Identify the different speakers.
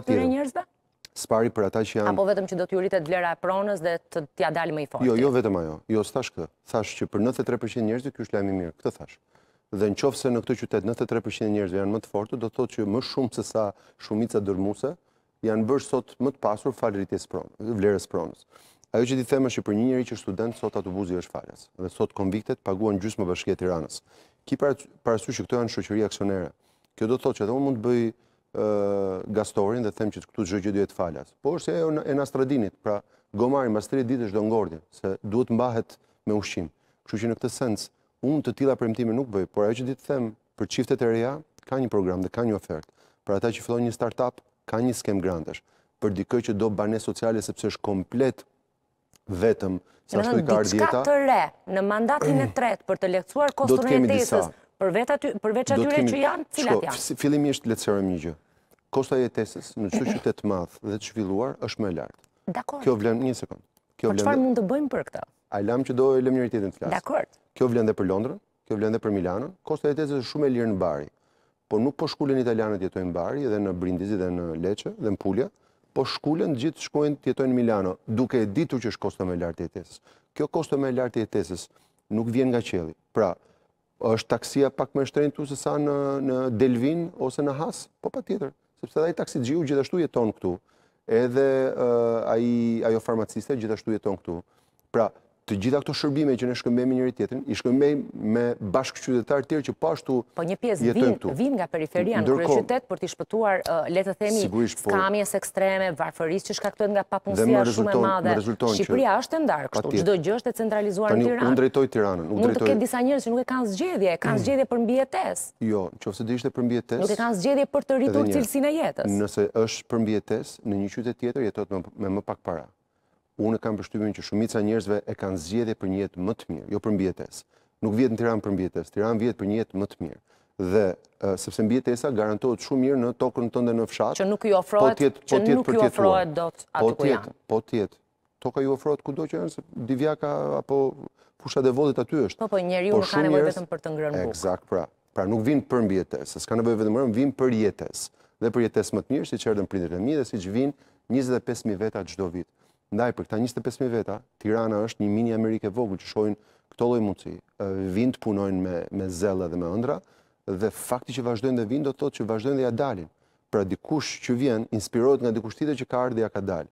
Speaker 1: këtyre njërzve? Spari për ata që janë... Apo
Speaker 2: vetëm që do t'ju rritet vlera e pronës dhe t'ja dalë më i fortë? Jo, jo
Speaker 1: vetëm ajo. Jo, s'thash kë. Thash që për 93% njërzve kjo është lajmë i mirë. Këtë thash. Dhe në qofë se në këtë qytet 93% njërzve janë më të fortë, do të thot që më shumë se sa shumica dërmuse janë bërë sot më të pasur falë rritjes vlerës pronës. Ajo që di thema që për një njëri që student, sot atubuzi është falës. Dhe sot konviktet paguan gjysë më bashkje tiranës. Ki pra- parasu që këto janë shoqëri aksionere. Kjo do të thot që edhe unë mund të bëjë gastorin dhe them që këtu të gjëgjë duhet falas. Por se e në astradinit, pra gomarin ma 3 ditë është do ngordin, se duhet mbahet me ushqim. Kështu që në këtë sens, unë të tila premtime nuk bëj, por e që ditë them, për qiftet e reja, ka një program dhe ka një ofert. Për ata që fillon një startup, ka një skem grantësh. Për dikë që do bane sociale, sepse është komplet vetëm,
Speaker 2: sa shtu i në në në në në në në në në në në përveç atyre që janë, cilat janë?
Speaker 1: Filim ishtë letësërëm një gjë. Kosta jetesis në që qytet madhë dhe të shvilluar është më lartë. Dakor. Kjo vlenë një sekundë. Po qëfar
Speaker 2: mund të bëjmë për këta?
Speaker 1: lamë që do e lëmë njëri tjetin të flasë. Dakor. Kjo vlenë dhe për Londrën, kjo vlenë dhe për Milanën. Kosta jetesis është shumë e lirë në bari. Po nuk po shkullin italianët jetojnë bari, dhe në Brindisi dhe në Leqë dhe në Pulja, po shkullin gjithë shkojnë të jetojnë Milano, duke e ditu që shkosta kosta me lartë jetesis. Kjo kosta me lartë jetesis nuk vjen nga qeli. Pra, është taksia pak më shtrenjtë tu se sa në në Delvin ose në Has, po patjetër, sepse ai gjiu gjithashtu jeton këtu. Edhe ai ajo farmaciste gjithashtu jeton këtu. Pra, të gjitha këto shërbime që ne me njëri tjetërin, i shkëmbej me bashkë qytetarë tjerë që pashtu jetojmë
Speaker 2: tu. Po një pjesë vinë nga periferia në kërë qytetë për t'i shpëtuar, letë le të themi, po- skamjes ekstreme, varfëris që shkaktojnë nga papunësia shumë e madhe. Shqipëria është e ndarë, kështu, qdo gjë është e centralizuar në Tiranë. Unë
Speaker 1: drejtoj Tiranën. Unë të ketë
Speaker 2: disa njërë që nuk e kanë zgjedhje, kanë mm. zgjedhje për
Speaker 1: Jo, ishte për kanë zgjedhje
Speaker 2: për të e jetës.
Speaker 1: Nëse është për në një qytet tjetër me më pak para unë kam përshtypjen që shumica e njerëzve e kanë zgjedhje për një jetë më të mirë, jo për mbijetesë. Nuk vjet në Tiranë për mbijetesë, Tiranë vjet për një jetë më të mirë. Dhe sepse mbjetesa garantohet shumë mirë në tokën tënde në fshat, që nuk
Speaker 2: ju ofrohet, po po që nuk ju ofrohet dot po atë ku janë. Po tet,
Speaker 1: po tet. Toka ju ofrohet kudo që janë, divjaka apo fusha e vollit aty është.
Speaker 2: Po po, njeriu nuk ka nevojë vetëm për të ngrënë bukë.
Speaker 1: Eksakt, pra. Pra nuk vin për mbijetesë, s'ka nevojë vetëm rëm, vin për jetesë. Dhe për jetesë më të mirë, siç erdhën prindërit e mi dhe siç vin 25000 veta çdo vit. Ndaj, për këta 25.000 veta, Tirana është një mini Amerike vogu që shojnë këto loj mundësi, vind punojnë me, me zelë dhe me ëndra, dhe fakti që vazhdojnë dhe vind do të thotë që vazhdojnë dhe ja dalin. Pra dikush që vjen, inspirojt nga dikush tjetër që ka ardhë dhe ja ka dalë.